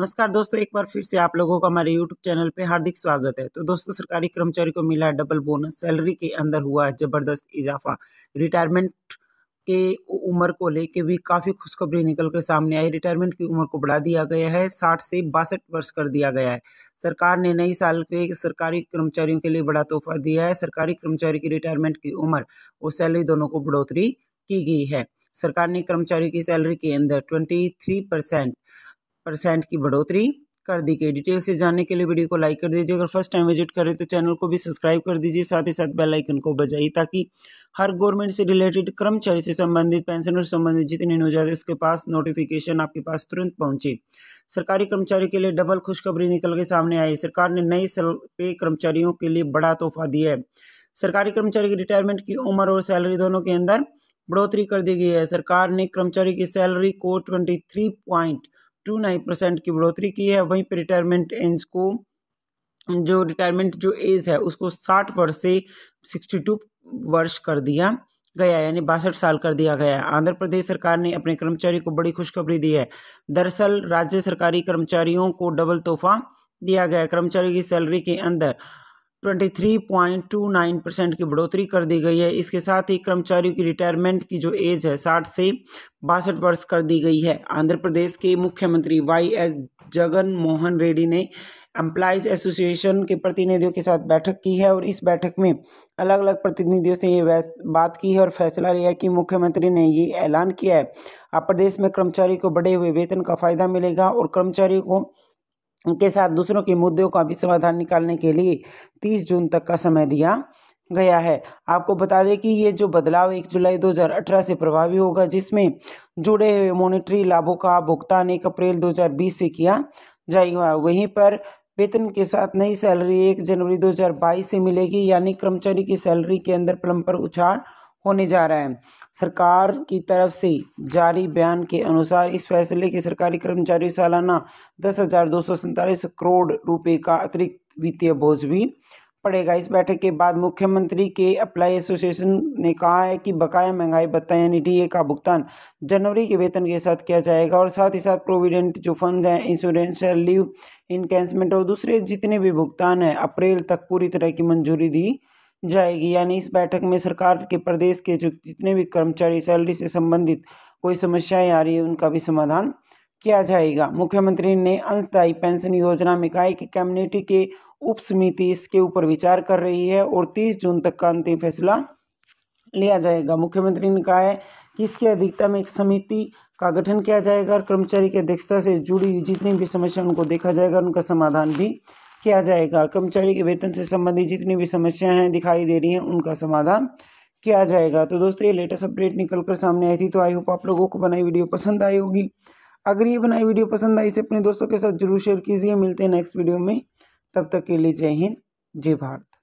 नमस्कार दोस्तों एक बार फिर से आप लोगों का हमारे यूट्यूब चैनल पे हार्दिक स्वागत है तो दोस्तों सरकारी कर्मचारी को मिला डबल बोनस सैलरी के अंदर हुआ है जबरदस्त इजाफा रिटायरमेंट के उम्र को लेके भी काफ़ी खुशखबरी निकल कर सामने आई रिटायरमेंट की उम्र को बढ़ा दिया गया है साठ से बासठ वर्ष कर दिया गया है सरकार ने नई साल के सरकारी कर्मचारियों के लिए बड़ा तोहफा दिया है सरकारी कर्मचारी की रिटायरमेंट की उम्र और सैलरी दोनों को बढ़ोतरी की गई है सरकार ने कर्मचारियों की सैलरी के अंदर ट्वेंटी थ्री परसेंट परसेंट की बढ़ोतरी कर दी गई डिटेल से जानने के लिए वीडियो को लाइक कर दीजिए अगर फर्स्ट टाइम विजिट करें तो चैनल को भी सब्सक्राइब कर दीजिए साथ ही साथ बेल आइकन को बजाइए ताकि हर गवर्नमेंट से रिलेटेड कर्मचारी से संबंधित पेंशन और संबंधित जितने न्यूज आती उसके पास नोटिफिकेशन आपके पास तुरंत पहुंचे सरकारी कर्मचारी के लिए डबल खुशखबरी निकल के सामने आई सरकार ने नए सल पे कर्मचारियों के लिए बड़ा तोहफा दिया है सरकारी कर्मचारी की रिटायरमेंट की उम्र और सैलरी दोनों के अंदर बढ़ोतरी कर दी गई है सरकार ने कर्मचारी की सैलरी को ट्वेंटी टू नाइन परसेंट की बढ़ोतरी की है वहीं पर रिटायरमेंट एज को जो रिटायरमेंट जो एज है उसको साठ वर्ष से सिक्सटी टू वर्ष कर दिया गया यानी बासठ साल कर दिया गया है आंध्र प्रदेश सरकार ने अपने कर्मचारी को बड़ी खुशखबरी दी है दरअसल राज्य सरकारी कर्मचारियों को डबल तोहफा दिया गया कर्मचारी की सैलरी के अंदर 23.29 परसेंट की बढ़ोतरी कर दी गई है इसके साथ ही कर्मचारियों की रिटायरमेंट की जो एज है 60 से बासठ वर्ष कर दी गई है आंध्र प्रदेश के मुख्यमंत्री वाई एस जगन मोहन रेड्डी ने एम्प्लाइज एसोसिएशन के प्रतिनिधियों के साथ बैठक की है और इस बैठक में अलग अलग प्रतिनिधियों से ये बात की है और फैसला लिया कि मुख्यमंत्री ने ये ऐलान किया है अब प्रदेश में कर्मचारी को बढ़े हुए वेतन का फ़ायदा मिलेगा और कर्मचारियों को के साथ दूसरों के मुद्दों का भी समाधान निकालने के लिए तीस जून तक का समय दिया गया है आपको बता दें कि ये जो बदलाव 1 जुलाई 2018 से प्रभावी होगा जिसमें जुड़े हुए मॉनिटरी लाभों का भुगतान एक अप्रैल 2020 से किया जाएगा वहीं पर वेतन के साथ नई सैलरी एक जनवरी 2022 से मिलेगी यानी कर्मचारी की सैलरी के अंदर प्लम्पर उछाड़ होने जा रहा है सरकार की तरफ से जारी बयान के अनुसार इस फैसले के सरकारी कर्मचारी सालाना दस हज़ार दो सौ सैतालीस करोड़ रुपए का अतिरिक्त वित्तीय बोझ भी पड़ेगा इस बैठक के बाद मुख्यमंत्री के अप्लाई एसोसिएशन ने कहा है कि बकाया महंगाई भत्ता यानी डी का भुगतान जनवरी के वेतन के साथ किया जाएगा और साथ ही साथ प्रोविडेंट जो फंड है इंश्योरेंस लीव इनकेंसमेंट और दूसरे जितने भी भुगतान हैं अप्रैल तक पूरी तरह की मंजूरी दी जाएगी यानी इस बैठक में सरकार के प्रदेश के जो जितने भी कर्मचारी सैलरी से संबंधित कोई समस्याएं आ रही है उनका भी समाधान किया जाएगा मुख्यमंत्री ने अंशदायी पेंशन योजना में कहा कि कैबिनेट के उप समिति इसके ऊपर विचार कर रही है और 30 जून तक का अंतिम फैसला लिया जाएगा मुख्यमंत्री ने कहा है कि इसके अधिकतम एक समिति का गठन किया जाएगा और कर्मचारी की अध्यक्षता से जुड़ी जितनी भी समस्या उनको देखा जाएगा उनका समाधान भी किया जाएगा कर्मचारी के वेतन से संबंधित जितनी भी समस्याएं हैं दिखाई दे रही हैं उनका समाधान किया जाएगा तो दोस्तों ये लेटेस्ट अपडेट निकल कर सामने आई थी तो आई होप आप लोगों को बनाई वीडियो पसंद आई होगी अगर ये बनाई वीडियो पसंद आई इसे अपने दोस्तों के साथ जरूर शेयर कीजिए मिलते हैं नेक्स्ट वीडियो में तब तक के लिए जय हिंद जय भारत